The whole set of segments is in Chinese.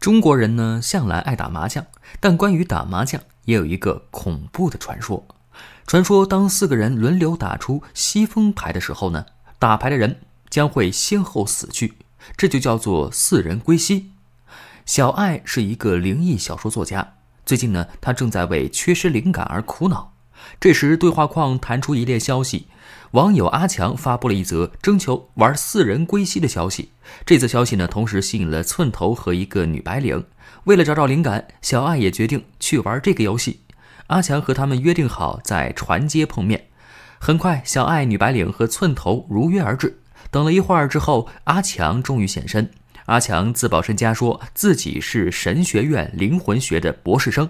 中国人呢向来爱打麻将，但关于打麻将也有一个恐怖的传说。传说当四个人轮流打出西风牌的时候呢，打牌的人将会先后死去，这就叫做四人归西。小爱是一个灵异小说作家，最近呢，他正在为缺失灵感而苦恼。这时，对话框弹出一列消息，网友阿强发布了一则征求玩四人归西的消息。这则消息呢，同时吸引了寸头和一个女白领。为了找找灵感，小爱也决定去玩这个游戏。阿强和他们约定好在船街碰面。很快，小爱、女白领和寸头如约而至。等了一会儿之后，阿强终于现身。阿强自报身家，说自己是神学院灵魂学的博士生。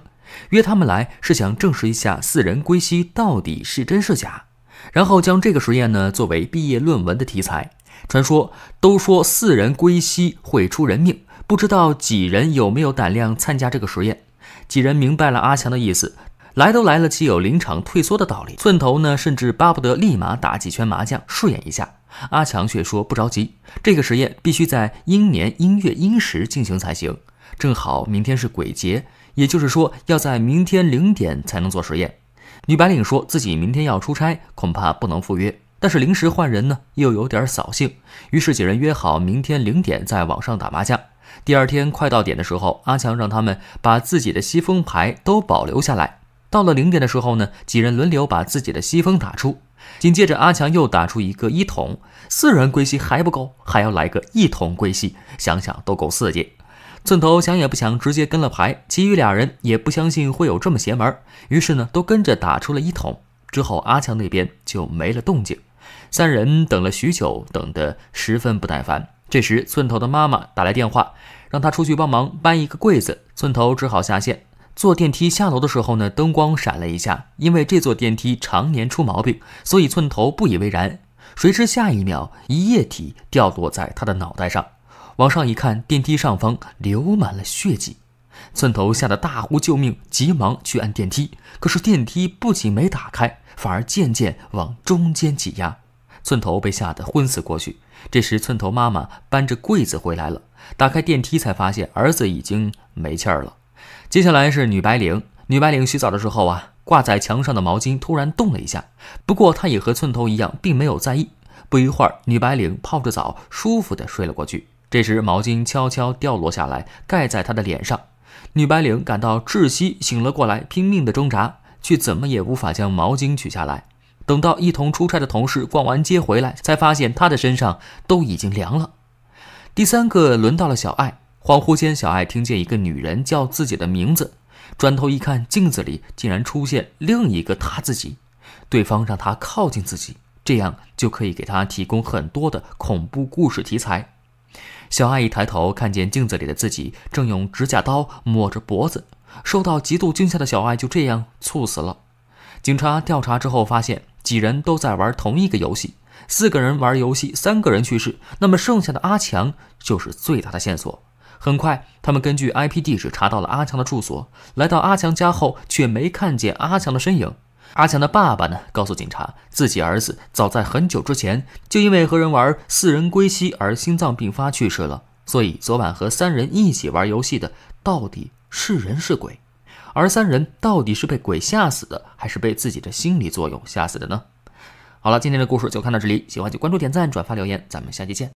约他们来是想证实一下四人归西到底是真是假，然后将这个实验呢作为毕业论文的题材。传说都说四人归西会出人命，不知道几人有没有胆量参加这个实验？几人明白了阿强的意思，来都来了，岂有临场退缩的道理？寸头呢，甚至巴不得立马打几圈麻将，试验一下。阿强却说不着急，这个实验必须在阴年阴月阴时进行才行，正好明天是鬼节。也就是说，要在明天零点才能做实验。女白领说自己明天要出差，恐怕不能赴约。但是临时换人呢，又有点扫兴。于是几人约好明天零点在网上打麻将。第二天快到点的时候，阿强让他们把自己的西风牌都保留下来。到了零点的时候呢，几人轮流把自己的西风打出。紧接着，阿强又打出一个一筒，四人归西还不够，还要来个一筒归西，想想都够刺激。寸头想也不想，直接跟了牌。其余俩人也不相信会有这么邪门，于是呢，都跟着打出了一桶。之后，阿强那边就没了动静。三人等了许久，等得十分不耐烦。这时，寸头的妈妈打来电话，让他出去帮忙搬一个柜子。寸头只好下线。坐电梯下楼的时候呢，灯光闪了一下，因为这座电梯常年出毛病，所以寸头不以为然。谁知下一秒，一液体掉落在他的脑袋上。往上一看，电梯上方流满了血迹，寸头吓得大呼救命，急忙去按电梯。可是电梯不仅没打开，反而渐渐往中间挤压，寸头被吓得昏死过去。这时，寸头妈妈搬着柜子回来了，打开电梯才发现儿子已经没气儿了。接下来是女白领，女白领洗澡的时候啊，挂在墙上的毛巾突然动了一下，不过她也和寸头一样，并没有在意。不一会儿，女白领泡着澡，舒服地睡了过去。这时，毛巾悄悄掉落下来，盖在她的脸上。女白领感到窒息，醒了过来，拼命的挣扎，却怎么也无法将毛巾取下来。等到一同出差的同事逛完街回来，才发现她的身上都已经凉了。第三个轮到了小爱。恍惚间，小爱听见一个女人叫自己的名字，转头一看，镜子里竟然出现另一个她自己。对方让她靠近自己，这样就可以给她提供很多的恐怖故事题材。小爱一抬头，看见镜子里的自己正用指甲刀抹着脖子。受到极度惊吓的小爱就这样猝死了。警察调查之后发现，几人都在玩同一个游戏。四个人玩游戏，三个人去世，那么剩下的阿强就是最大的线索。很快，他们根据 IP 地址查到了阿强的住所。来到阿强家后，却没看见阿强的身影。阿强的爸爸呢？告诉警察，自己儿子早在很久之前就因为和人玩四人归西而心脏病发去世了。所以昨晚和三人一起玩游戏的到底是人是鬼？而三人到底是被鬼吓死的，还是被自己的心理作用吓死的呢？好了，今天的故事就看到这里。喜欢就关注、点赞、转发、留言，咱们下期见。